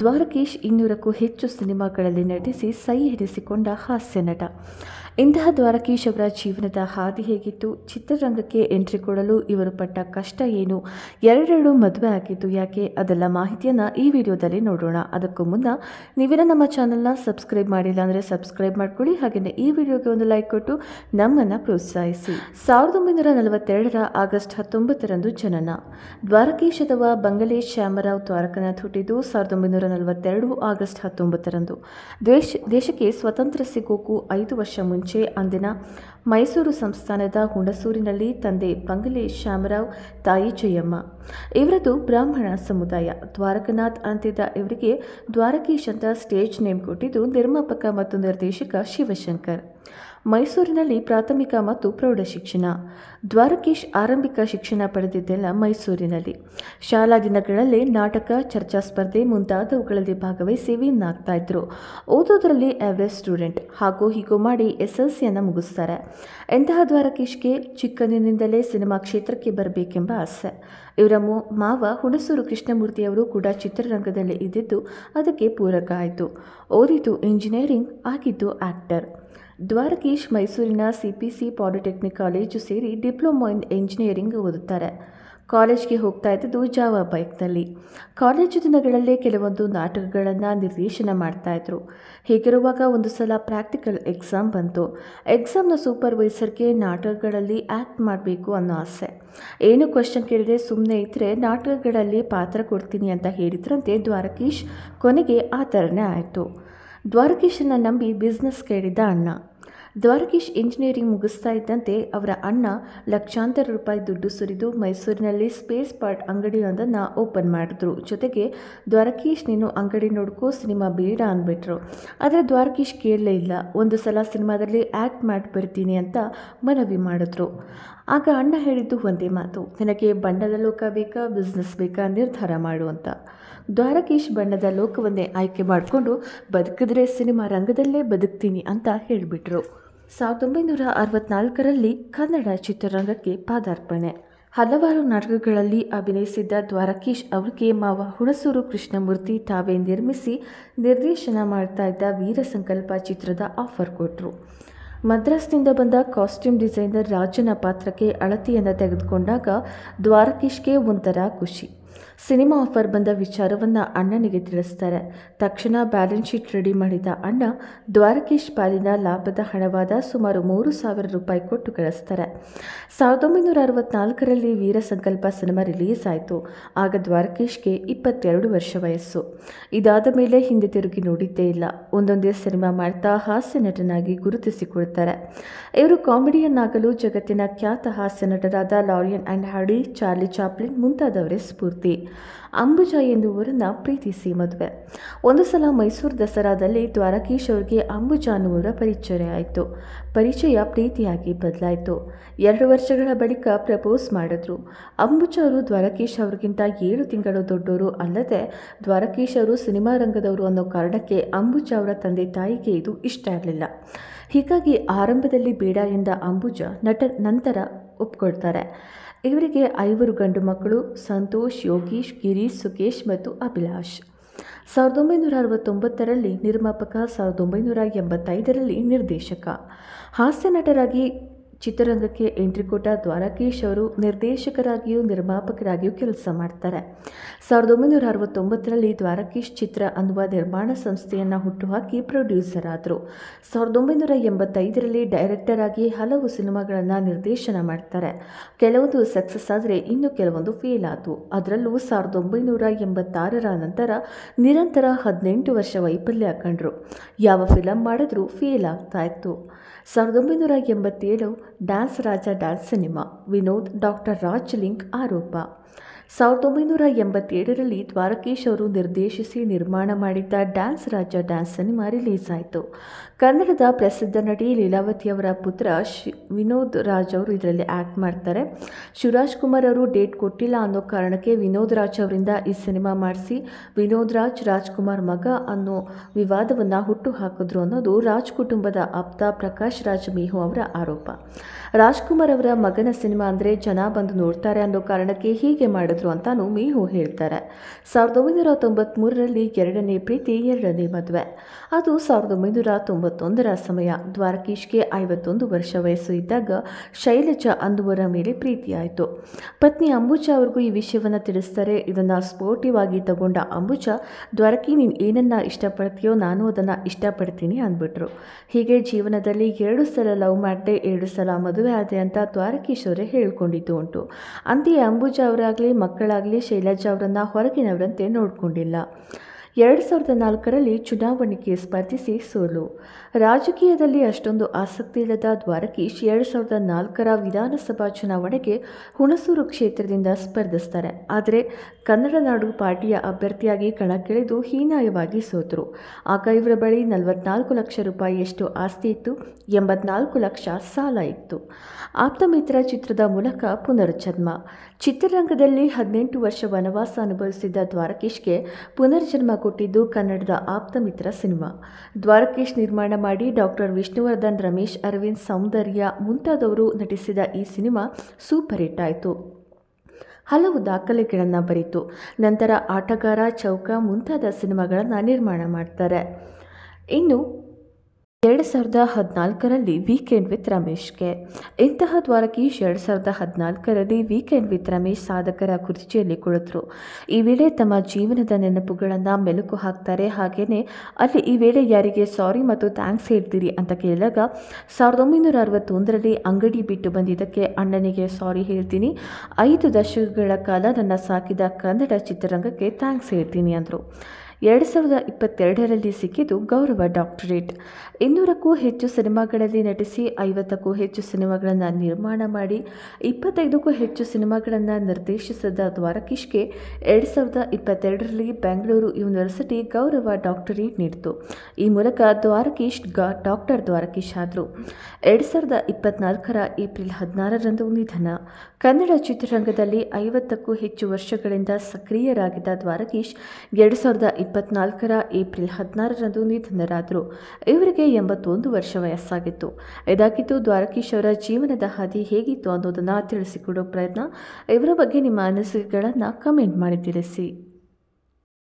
ದ್ವಾರಕೀಶ್ ಇನ್ನೂರಕ್ಕೂ ಹೆಚ್ಚು ಸಿನಿಮಾಗಳಲ್ಲಿ ನಟಿಸಿ ಸೈ ಹಿಡಿಸಿಕೊಂಡ ಹಾಸ್ಯ ನಟ ಇಂತಹ ಅವರ ಜೀವನದ ಹಾದಿ ಹೇಗಿತ್ತು ಚಿತ್ರರಂಗಕ್ಕೆ ಎಂಟ್ರಿ ಕೊಡಲು ಇವರು ಪಟ್ಟ ಕಷ್ಟ ಏನು ಎರಡೆರಡು ಮದುವೆ ಆಗಿದ್ದು ಯಾಕೆ ಅದೆಲ್ಲ ಮಾಹಿತಿಯನ್ನು ಈ ವಿಡಿಯೋದಲ್ಲಿ ನೋಡೋಣ ಅದಕ್ಕೂ ಮುನ್ನ ನೀವಿನ ನಮ್ಮ ಚಾನೆಲ್ನ ಸಬ್ಸ್ಕ್ರೈಬ್ ಮಾಡಿಲ್ಲ ಅಂದರೆ ಸಬ್ಸ್ಕ್ರೈಬ್ ಮಾಡ್ಕೊಳ್ಳಿ ಹಾಗೆಯೇ ಈ ವಿಡಿಯೋಗೆ ಒಂದು ಲೈಕ್ ಕೊಟ್ಟು ನಮ್ಮನ್ನು ಪ್ರೋತ್ಸಾಹಿಸಿ ಸಾವಿರದ ಒಂಬೈನೂರ ನಲವತ್ತೆರಡರ ಆಗಸ್ಟ್ ಹತ್ತೊಂಬತ್ತರಂದು ಜನನ ದ್ವಾರಕೀಶದವ ಬಂಗಲೆ ಶ್ಯಾಮರಾವ್ ದ್ವಾರಕನಾಥ್ ಹುಟ್ಟಿದ್ದು ಸಾವಿರದ ಒಂಬೈನೂರ ನಲವತ್ತೆರಡು ಆಗಸ್ಟ್ ಹತ್ತೊಂಬತ್ತರಂದು ದೇಶ ದೇಶಕ್ಕೆ ಸ್ವತಂತ್ರ ಸಿಗೋಕು ಐದು ವರ್ಷ ಮುಂಚೆ నుంచి అందిన ಮೈಸೂರು ಸಂಸ್ಥಾನದ ಹುಣಸೂರಿನಲ್ಲಿ ತಂದೆ ಬಂಗಲೆ ಶ್ಯಾಮರಾವ್ ತಾಯಿ ಜಯಮ್ಮ ಇವರದು ಬ್ರಾಹ್ಮಣ ಸಮುದಾಯ ದ್ವಾರಕನಾಥ್ ಅಂತಿದ್ದ ಇವರಿಗೆ ದ್ವಾರಕೀಶ್ ಅಂತ ಸ್ಟೇಜ್ ನೇಮ್ ಕೊಟ್ಟಿದ್ದು ನಿರ್ಮಾಪಕ ಮತ್ತು ನಿರ್ದೇಶಕ ಶಿವಶಂಕರ್ ಮೈಸೂರಿನಲ್ಲಿ ಪ್ರಾಥಮಿಕ ಮತ್ತು ಪ್ರೌಢ ಶಿಕ್ಷಣ ದ್ವಾರಕೀಶ್ ಆರಂಭಿಕ ಶಿಕ್ಷಣ ಪಡೆದಿದ್ದೆಲ್ಲ ಮೈಸೂರಿನಲ್ಲಿ ಶಾಲಾ ದಿನಗಳಲ್ಲಿ ನಾಟಕ ಚರ್ಚಾ ಸ್ಪರ್ಧೆ ಮುಂತಾದವುಗಳಲ್ಲಿ ಭಾಗವಹಿಸಿ ವಿನ್ ಆಗ್ತಾ ಇದ್ರು ಓದೋದರಲ್ಲಿ ಎವರೇಜ್ ಸ್ಟೂಡೆಂಟ್ ಹಾಗೂ ಹೀಗೋ ಮಾಡಿ ಎಸ್ ಎಲ್ ಸಿಯನ್ನು ಮುಗಿಸ್ತಾರೆ ಎಂತಹ ದ್ವಾರಕೀಶ್ಗೆ ಚಿಕ್ಕಂದಿನಿಂದಲೇ ಸಿನಿಮಾ ಕ್ಷೇತ್ರಕ್ಕೆ ಬರಬೇಕೆಂಬ ಆಸೆ ಇವರ ಮಾವ ಹುಣಸೂರು ಕೃಷ್ಣಮೂರ್ತಿಯವರು ಕೂಡ ಚಿತ್ರರಂಗದಲ್ಲಿ ಇದ್ದಿದ್ದು ಅದಕ್ಕೆ ಪೂರಕ ಆಯಿತು ಓದಿದ್ದು ಇಂಜಿನಿಯರಿಂಗ್ ಆಗಿದ್ದು ಆಕ್ಟರ್ ದ್ವಾರಕೀಶ್ ಮೈಸೂರಿನ ಸಿಪಿಸಿ ಪಾಲಿಟೆಕ್ನಿಕ್ ಕಾಲೇಜು ಸೇರಿ ಡಿಪ್ಲೊಮಾ ಇನ್ ಎಂಜಿನಿಯರಿಂಗ್ ಓದುತ್ತಾರೆ ಕಾಲೇಜ್ಗೆ ಹೋಗ್ತಾ ಇದ್ದದ್ದು ಜಾವ ಬೈಕ್ನಲ್ಲಿ ಕಾಲೇಜು ದಿನಗಳಲ್ಲೇ ಕೆಲವೊಂದು ನಾಟಕಗಳನ್ನು ನಿರ್ದೇಶನ ಮಾಡ್ತಾಯಿದ್ರು ಹೀಗಿರುವಾಗ ಒಂದು ಸಲ ಪ್ರಾಕ್ಟಿಕಲ್ ಎಕ್ಸಾಮ್ ಬಂತು ಎಕ್ಸಾಮ್ನ ಸೂಪರ್ವೈಸರ್ಗೆ ನಾಟಕಗಳಲ್ಲಿ ಆ್ಯಕ್ಟ್ ಮಾಡಬೇಕು ಅನ್ನೋ ಆಸೆ ಏನು ಕ್ವಶನ್ ಕೇಳಿದ್ರೆ ಸುಮ್ಮನೆ ಇದ್ದರೆ ನಾಟಕಗಳಲ್ಲಿ ಪಾತ್ರ ಕೊಡ್ತೀನಿ ಅಂತ ಹೇಳಿದ್ರಂತೆ ದ್ವಾರಕೀಶ್ ಕೊನೆಗೆ ಆ ಥರನೇ ಆಯಿತು ದ್ವಾರಕೀಶನ ನಂಬಿ ಬಿಸ್ನೆಸ್ ಕೇಳಿದ ಅಣ್ಣ ದ್ವಾರಕೀಶ್ ಇಂಜಿನಿಯರಿಂಗ್ ಮುಗಿಸ್ತಾ ಇದ್ದಂತೆ ಅವರ ಅಣ್ಣ ಲಕ್ಷಾಂತರ ರೂಪಾಯಿ ದುಡ್ಡು ಸುರಿದು ಮೈಸೂರಿನಲ್ಲಿ ಸ್ಪೇಸ್ ಪಾರ್ಟ್ ಅಂಗಡಿಯೊಂದನ್ನು ಓಪನ್ ಮಾಡಿದ್ರು ಜೊತೆಗೆ ದ್ವಾರಕೀಶ್ ನೀನು ಅಂಗಡಿ ನೋಡ್ಕೋ ಸಿನಿಮಾ ಬೇಡ ಅಂದ್ಬಿಟ್ರು ಆದರೆ ದ್ವಾರಕೀಶ್ ಕೇಳಲೇ ಇಲ್ಲ ಒಂದು ಸಲ ಸಿನಿಮಾದಲ್ಲಿ ಆ್ಯಕ್ಟ್ ಮಾಡಿ ಬರ್ತೀನಿ ಅಂತ ಮನವಿ ಮಾಡಿದ್ರು ಆಗ ಅಣ್ಣ ಹೇಳಿದ್ದು ಒಂದೇ ಮಾತು ನನಗೆ ಬಣ್ಣದ ಲೋಕ ಬೇಕಾ ಬಿಸ್ನೆಸ್ ಬೇಕಾ ನಿರ್ಧಾರ ಮಾಡು ಅಂತ ದ್ವಾರಕೀಶ್ ಬಣ್ಣದ ಲೋಕವನ್ನೇ ಆಯ್ಕೆ ಮಾಡಿಕೊಂಡು ಬದುಕಿದ್ರೆ ಸಿನಿಮಾ ರಂಗದಲ್ಲೇ ಬದುಕ್ತೀನಿ ಅಂತ ಹೇಳಿಬಿಟ್ರು ಸಾವಿರದ ಒಂಬೈನೂರ ಅರವತ್ನಾಲ್ಕರಲ್ಲಿ ಕನ್ನಡ ಚಿತ್ರರಂಗಕ್ಕೆ ಪಾದಾರ್ಪಣೆ ಹಲವಾರು ನಾಟಕಗಳಲ್ಲಿ ಅಭಿನಯಿಸಿದ್ದ ದ್ವಾರಕೀಶ್ ಅವರಿಗೆ ಮಾವ ಹುಣಸೂರು ಕೃಷ್ಣಮೂರ್ತಿ ತಾವೇ ನಿರ್ಮಿಸಿ ನಿರ್ದೇಶನ ಮಾಡ್ತಾ ಇದ್ದ ವೀರಸಂಕಲ್ಪ ಚಿತ್ರದ ಆಫರ್ ಕೊಟ್ಟರು ಮದ್ರಾಸ್ನಿಂದ ಬಂದ ಕಾಸ್ಟ್ಯೂಮ್ ಡಿಸೈನರ್ ರಾಜನ ಪಾತ್ರಕ್ಕೆ ಅಳತೆಯನ್ನು ತೆಗೆದುಕೊಂಡಾಗ ದ್ವಾರಕೀಶ್ಗೆ ಒಂಥರ ಖುಷಿ ಸಿನಿಮಾ ಆಫರ್ ಬಂದ ವಿಚಾರವನ್ನು ಅಣ್ಣನಿಗೆ ತಿಳಿಸ್ತಾರೆ ತಕ್ಷಣ ಬ್ಯಾಲೆನ್ಸ್ ಶೀಟ್ ರೆಡಿ ಮಾಡಿದ ಅಣ್ಣ ದ್ವಾರಕೀಶ್ ಪಾಲಿನ ಲಾಭದ ಹಣವಾದ ಸುಮಾರು ಮೂರು ಸಾವಿರ ರೂಪಾಯಿ ಕೊಟ್ಟು ಕಳಿಸ್ತಾರೆ ಸಾವಿರದ ಒಂಬೈನೂರ ಅರವತ್ನಾಲ್ಕರಲ್ಲಿ ಸಂಕಲ್ಪ ಸಿನಿಮಾ ರಿಲೀಸ್ ಆಯಿತು ಆಗ ದ್ವಾರಕೇಶ್ಗೆ ಇಪ್ಪತ್ತೆರಡು ವರ್ಷ ವಯಸ್ಸು ಇದಾದ ಮೇಲೆ ಹಿಂದೆ ತಿರುಗಿ ನೋಡಿದ್ದೇ ಇಲ್ಲ ಒಂದೊಂದೇ ಸಿನಿಮಾ ಮಾಡ್ತಾ ಹಾಸ್ಯ ನಟನಾಗಿ ಗುರುತಿಸಿಕೊಳ್ತಾರೆ ಇವರು ಕಾಮಿಡಿಯನ್ನಾಗಲು ಜಗತ್ತಿನ ಖ್ಯಾತ ಹಾಸ್ಯ ನಟರಾದ Laurel and Hardy Charlie Chaplin ಮುಂತಾದವರೇ ಸ್ಫೂರ್ತಿ ಅಂಬುಜ ಎನ್ನುವರನ್ನ ಪ್ರೀತಿಸಿ ಮದುವೆ ಒಂದು ಸಲ ಮೈಸೂರು ದಸರಾದಲ್ಲಿ ದ್ವಾರಕೀಶ್ ಅವರಿಗೆ ಅಂಬುಜ ಅನ್ನುವರ ಪರಿಚಯ ಆಯಿತು ಪರಿಚಯ ಪ್ರೀತಿಯಾಗಿ ಬದಲಾಯಿತು ಎರಡು ವರ್ಷಗಳ ಬಳಿಕ ಪ್ರಪೋಸ್ ಮಾಡಿದ್ರು ಅಂಬುಜ ಅವರು ದ್ವಾರಕೀಶ್ ಅವ್ರಿಗಿಂತ ಏಳು ತಿಂಗಳು ದೊಡ್ಡವರು ಅಲ್ಲದೆ ದ್ವಾರಕೀಶ್ ಅವರು ಸಿನಿಮಾ ರಂಗದವರು ಅನ್ನೋ ಕಾರಣಕ್ಕೆ ಅಂಬುಜ ಅವರ ತಂದೆ ತಾಯಿಗೆ ಇದು ಇಷ್ಟ ಇರಲಿಲ್ಲ ಹೀಗಾಗಿ ಆರಂಭದಲ್ಲಿ ಬೇಡ ಎಂದ ಅಂಬುಜ ನಟ ನಂತರ ಒಪ್ಕೊಳ್ತಾರೆ ಇವರಿಗೆ ಐವರು ಗಂಡು ಮಕ್ಕಳು ಸಂತೋಷ್ ಯೋಗೀಶ್ ಗಿರೀಶ್ ಸುಕೇಶ್ ಮತ್ತು ಅಭಿಲಾಷ್ ಸಾವಿರದ ಒಂಬೈನೂರ ಅರವತ್ತೊಂಬತ್ತರಲ್ಲಿ ನಿರ್ಮಾಪಕ ಸಾವಿರದ ಒಂಬೈನೂರ ಎಂಬತ್ತೈದರಲ್ಲಿ ನಿರ್ದೇಶಕ ಹಾಸ್ಯ ನಟರಾಗಿ ಚಿತ್ರರಂಗಕ್ಕೆ ಎಂಟ್ರಿ ಕೊಟ್ಟ ದ್ವಾರಕೀಶ್ ಅವರು ನಿರ್ದೇಶಕರಾಗಿಯೂ ನಿರ್ಮಾಪಕರಾಗಿಯೂ ಕೆಲಸ ಮಾಡ್ತಾರೆ ಸಾವಿರದ ಒಂಬೈನೂರ ಅರವತ್ತೊಂಬತ್ತರಲ್ಲಿ ದ್ವಾರಕೀಶ್ ಚಿತ್ರ ಅನ್ನುವ ನಿರ್ಮಾಣ ಸಂಸ್ಥೆಯನ್ನು ಹುಟ್ಟುಹಾಕಿ ಪ್ರೊಡ್ಯೂಸರ್ ಆದರು ಸಾವಿರದ ಒಂಬೈನೂರ ಎಂಬತ್ತೈದರಲ್ಲಿ ಡೈರೆಕ್ಟರ್ ಆಗಿ ಹಲವು ಸಿನಿಮಾಗಳನ್ನು ನಿರ್ದೇಶನ ಮಾಡ್ತಾರೆ ಕೆಲವೊಂದು ಸಕ್ಸಸ್ ಆದರೆ ಇನ್ನು ಕೆಲವೊಂದು ಫೇಲ್ ಆದವು ಅದರಲ್ಲೂ ಸಾವಿರದ ಒಂಬೈನೂರ ಎಂಬತ್ತಾರರ ನಂತರ ನಿರಂತರ ಹದಿನೆಂಟು ವರ್ಷ ವೈಫಲ್ಯ ಕಂಡರು ಯಾವ ಫಿಲಮ್ ಮಾಡಿದ್ರೂ ಫೇಲ್ ಆಗ್ತಾ ಇತ್ತು ಸಾವಿರದ ಒಂಬೈನೂರ ಎಂಬತ್ತೇಳು dance Raja dance cinema Vinod doctor Raj link ಆರೋಪ ಸಾವಿರದ ಒಂಬೈನೂರ ಎಂಬತ್ತೇಳರಲ್ಲಿ ದ್ವಾರಕೇಶ್ ಅವರು ನಿರ್ದೇಶಿಸಿ ನಿರ್ಮಾಣ ಮಾಡಿದ್ದ dance Raja dance cinema release ಆಯಿತು ಕನ್ನಡದ ಪ್ರಸಿದ್ಧ ನಟಿ ಲೀಲಾವತಿಯವರ ಪುತ್ರ ಶಿ ವಿನೋದ್ ರಾಜ್ ಅವರು ಇದರಲ್ಲಿ ಆ್ಯಕ್ಟ್ ಮಾಡ್ತಾರೆ ಶಿವರಾಜ್ ಕುಮಾರ್ ಅವರು ಡೇಟ್ ಕೊಟ್ಟಿಲ್ಲ ಅನ್ನೋ ಕಾರಣಕ್ಕೆ ವಿನೋದ್ ರಾಜ್ ಅವರಿಂದ ಈ ಸಿನಿಮಾ ಮಾಡಿಸಿ ವಿನೋದ್ ರಾಜ್ ರಾಜ್ಕುಮಾರ್ ಮಗ ಅನ್ನೋ ವಿವಾದವನ್ನು ಹುಟ್ಟು ಹಾಕಿದ್ರು ಅನ್ನೋದು ರಾಜ್ ಕುಟುಂಬದ ಆಪ್ತ ಪ್ರಕಾಶ್ ರಾಜ್ ಮೇಹು ಅವರ ಆರೋಪ ರಾಜ್ಕುಮಾರ್ ಅವರ ಮಗನ ಸಿನಿಮಾ ಅಂದರೆ ಜನ ಬಂದು ನೋಡ್ತಾರೆ ಅನ್ನೋ ಕಾರಣಕ್ಕೆ ಹೀಗೆ ಮಾಡಿದ್ರು ಅಂತಾನು ಮೇಹು ಹೇಳ್ತಾರೆ ಸಾವಿರದ ಒಂಬೈನೂರ ತೊಂಬತ್ತ್ಮೂರರಲ್ಲಿ ಎರಡನೇ ಪ್ರೀತಿ ಎರಡನೇ ಮದುವೆ ಅದು ಸಾವಿರದ ಒಂಬೈನೂರ ತೊಂಬತ್ತು ಇಪ್ಪತ್ತೊಂದರ ಸಮಯ ದ್ವಾರಕೀಶ್ಗೆ ಐವತ್ತೊಂದು ವರ್ಷ ವಯಸ್ಸು ಇದ್ದಾಗ ಶೈಲಜಾ ಅಂದುವರ ಮೇಲೆ ಪ್ರೀತಿಯಾಯಿತು ಪತ್ನಿ ಅಂಬುಜಾ ಅವ್ರಿಗೂ ಈ ವಿಷಯವನ್ನು ತಿಳಿಸ್ತಾರೆ ಇದನ್ನು ಸ್ಪೋರ್ಟಿವ್ ಆಗಿ ತಗೊಂಡ ಅಂಬುಜ ದ್ವಾರಕಿ ನೀನು ಏನನ್ನ ಇಷ್ಟಪಡ್ತೀಯೋ ನಾನು ಅದನ್ನು ಇಷ್ಟಪಡ್ತೀನಿ ಅಂದ್ಬಿಟ್ರು ಹೀಗೆ ಜೀವನದಲ್ಲಿ ಎರಡು ಸಲ ಲವ್ ಮಾಡಿದೆ ಎರಡು ಸಲ ಮದುವೆ ಆದೆ ಅಂತ ದ್ವಾರಕೀಶ್ ಅವರೇ ಹೇಳ್ಕೊಂಡಿದ್ದು ಉಂಟು ಅಂತೆಯೇ ಅಂಬುಜಾ ಅವರಾಗಲಿ ಮಕ್ಕಳಾಗಲಿ ಶೈಲಜಾ ಅವರನ್ನು ಹೊರಗಿನವರಂತೆ ನೋಡಿಕೊಂಡಿಲ್ಲ ಎರಡು ಸಾವಿರದ ನಾಲ್ಕರಲ್ಲಿ ಚುನಾವಣೆಗೆ ಸ್ಪರ್ಧಿಸಿ ಸೋಲು ರಾಜಕೀಯದಲ್ಲಿ ಅಷ್ಟೊಂದು ಆಸಕ್ತಿ ಇಲ್ಲದ ದ್ವಾರಕೀಶ್ ಎರಡು ಸಾವಿರದ ನಾಲ್ಕರ ವಿಧಾನಸಭಾ ಚುನಾವಣೆಗೆ ಹುಣಸೂರು ಕ್ಷೇತ್ರದಿಂದ ಸ್ಪರ್ಧಿಸ್ತಾರೆ ಆದರೆ ಕನ್ನಡ ನಾಡು ಪಾರ್ಟಿಯ ಅಭ್ಯರ್ಥಿಯಾಗಿ ಕಣಕ್ಕಿಳಿದು ಹೀನಾಯವಾಗಿ ಸೋತರು ಆಗ ಇವರ ಬಳಿ ನಲವತ್ನಾಲ್ಕು ಲಕ್ಷ ರೂಪಾಯಿಯಷ್ಟು ಆಸ್ತಿ ಇತ್ತು ಎಂಬತ್ನಾಲ್ಕು ಲಕ್ಷ ಸಾಲ ಇತ್ತು ಆಪ್ತಮಿತ್ರ ಚಿತ್ರದ ಮೂಲಕ ಪುನರ್ಜನ್ಮ ಚಿತ್ರರಂಗದಲ್ಲಿ ಹದಿನೆಂಟು ವರ್ಷ ವನವಾಸ ಅನುಭವಿಸಿದ್ದ ದ್ವಾರಕೀಶ್ಗೆ ಪುನರ್ಜನ್ಮ ಕೊಟ್ಟಿದ್ದು ಕನ್ನಡದ ಆಪ್ತ ಮಿತ್ರ ಸಿನಿಮಾ ದ್ವಾರಕೇಶ್ ನಿರ್ಮಾಣ ಮಾಡಿ ಡಾಕ್ಟರ್ ವಿಷ್ಣುವರ್ಧನ್ ರಮೇಶ್ ಅರವಿಂದ್ ಸೌಂದರ್ಯ ಮುಂತಾದವರು ನಟಿಸಿದ ಈ ಸಿನಿಮಾ ಸೂಪರ್ ಹಿಟ್ ಆಯಿತು ಹಲವು ದಾಖಲೆಗಳನ್ನು ಬರೀತು ನಂತರ ಆಟಗಾರ ಚೌಕ ಮುಂತಾದ ಸಿನಿಮಾಗಳನ್ನು ನಿರ್ಮಾಣ ಮಾಡ್ತಾರೆ ಇನ್ನು ಎರಡು ಸಾವಿರದ ಹದಿನಾಲ್ಕರಲ್ಲಿ ವೀಕೆಂಡ್ ವಿತ್ ರಮೇಶ್ಗೆ ಇಂತಹ ದ್ವಾರಕೀಶ್ ಎರಡು ಸಾವಿರದ ಹದಿನಾಲ್ಕರಲ್ಲಿ ವೀಕೆಂಡ್ ವಿತ್ ರಮೇಶ್ ಸಾಧಕರ ಕುರ್ಚಿಯಲ್ಲಿ ಕುಳಿತರು ಈ ವೇಳೆ ತಮ್ಮ ಜೀವನದ ನೆನಪುಗಳನ್ನು ಮೆಲುಕು ಹಾಕ್ತಾರೆ ಹಾಗೆಯೇ ಅಲ್ಲಿ ಈ ವೇಳೆ ಯಾರಿಗೆ ಸಾರಿ ಮತ್ತು ಥ್ಯಾಂಕ್ಸ್ ಹೇಳ್ತೀರಿ ಅಂತ ಕೇಳಿದಾಗ ಸಾವಿರದ ಒಂಬೈನೂರ ಅರವತ್ತೊಂದರಲ್ಲಿ ಅಂಗಡಿ ಬಿಟ್ಟು ಬಂದಿದ್ದಕ್ಕೆ ಅಣ್ಣನಿಗೆ ಸಾರಿ ಹೇಳ್ತೀನಿ ಐದು ದಶಕಗಳ ಕಾಲ ನನ್ನ ಸಾಕಿದ ಕನ್ನಡ ಚಿತ್ರರಂಗಕ್ಕೆ ಥ್ಯಾಂಕ್ಸ್ ಹೇಳ್ತೀನಿ ಅಂದರು ಎರಡು ಸಾವಿರದ ಇಪ್ಪತ್ತೆರಡರಲ್ಲಿ ಸಿಕ್ಕಿದ್ದು ಗೌರವ ಡಾಕ್ಟರೇಟ್ ಇನ್ನೂರಕ್ಕೂ ಹೆಚ್ಚು ಸಿನಿಮಾಗಳಲ್ಲಿ ನಟಿಸಿ ಐವತ್ತಕ್ಕೂ ಹೆಚ್ಚು ಸಿನಿಮಾಗಳನ್ನು ನಿರ್ಮಾಣ ಮಾಡಿ ಇಪ್ಪತ್ತೈದಕ್ಕೂ ಹೆಚ್ಚು ಸಿನಿಮಾಗಳನ್ನು ನಿರ್ದೇಶಿಸಿದ ದ್ವಾರಕೀಶ್ಗೆ ಎರಡು ಸಾವಿರದ ಇಪ್ಪತ್ತೆರಡರಲ್ಲಿ ಬೆಂಗಳೂರು ಯೂನಿವರ್ಸಿಟಿ ಗೌರವ ಡಾಕ್ಟರೇಟ್ ನೀಡಿತು ಈ ಮೂಲಕ ದ್ವಾರಕೀಶ್ ಗಾ ಡಾಕ್ಟರ್ ದ್ವಾರಕೀಶ್ ಆದರು ಎರಡು ಸಾವಿರದ ಇಪ್ಪತ್ನಾಲ್ಕರ ಏಪ್ರಿಲ್ ಹದಿನಾರರಂದು ನಿಧನ ಕನ್ನಡ ಚಿತ್ರರಂಗದಲ್ಲಿ ಐವತ್ತಕ್ಕೂ ಹೆಚ್ಚು ವರ್ಷಗಳಿಂದ ಸಕ್ರಿಯರಾಗಿದ್ದ ದ್ವಾರಕೀಶ್ ಎರಡು ಸಾವಿರದ ಇಪ್ಪತ್ನಾಲ್ಕರ ಏಪ್ರಿಲ್ ಹದಿನಾರರಂದು ನಿಧನರಾದರು ಇವರಿಗೆ ಎಂಬತ್ತೊಂದು ವರ್ಷ ವಯಸ್ಸಾಗಿತ್ತು ಇದಾಗಿದ್ದು ಅವರ ಜೀವನದ ಹಾದಿ ಹೇಗಿತ್ತು ಅನ್ನೋದನ್ನು ತಿಳಿಸಿಕೊಡೋ ಪ್ರಯತ್ನ ಇವರ ಬಗ್ಗೆ ನಿಮ್ಮ ಅನಿಸಿಕೆಗಳನ್ನು ಕಮೆಂಟ್ ಮಾಡಿ ತಿಳಿಸಿ